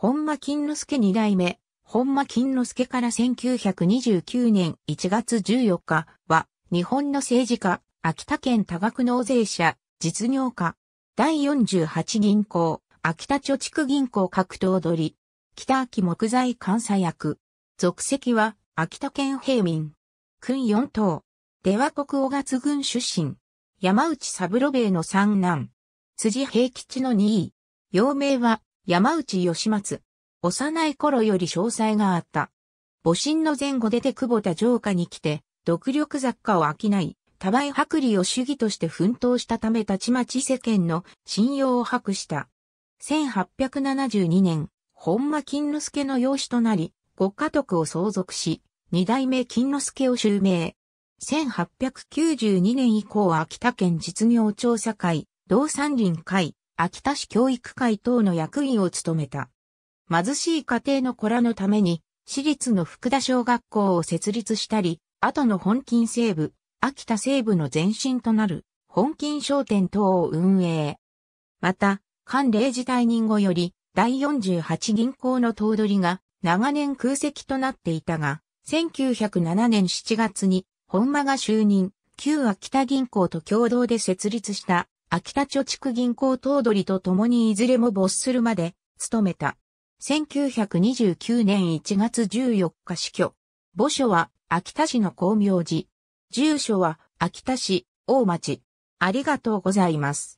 本間金之助二代目、本間金之助から1929年1月14日は、日本の政治家、秋田県多額納税者、実業家、第48銀行、秋田貯蓄銀行格闘取、り、北秋木材監査役、属籍は、秋田県平民、君四等、出は、国小月軍出身、山内三郎兵衛の三男、辻平吉の二位、幼名は、山内義松。幼い頃より詳細があった。母親の前後出て久保田城下に来て、独力雑貨を商い、多倍薄利を主義として奮闘したためたちまち世間の信用を博した。1872年、本間金之助の養子となり、ご家督を相続し、二代目金之助を襲名。1892年以降は秋田県実業調査会、同山林会、秋田市教育会等の役員を務めた。貧しい家庭の子らのために、私立の福田小学校を設立したり、後の本金西部、秋田西部の前身となる、本金商店等を運営。また、関令時代人後より、第48銀行の頭取が、長年空席となっていたが、1907年7月に、本間が就任、旧秋田銀行と共同で設立した秋田貯蓄銀行頭取と共にいずれも没するまで、務めた。1929年1月14日死去。墓所は、秋田市の光明寺。住所は、秋田市、大町。ありがとうございます。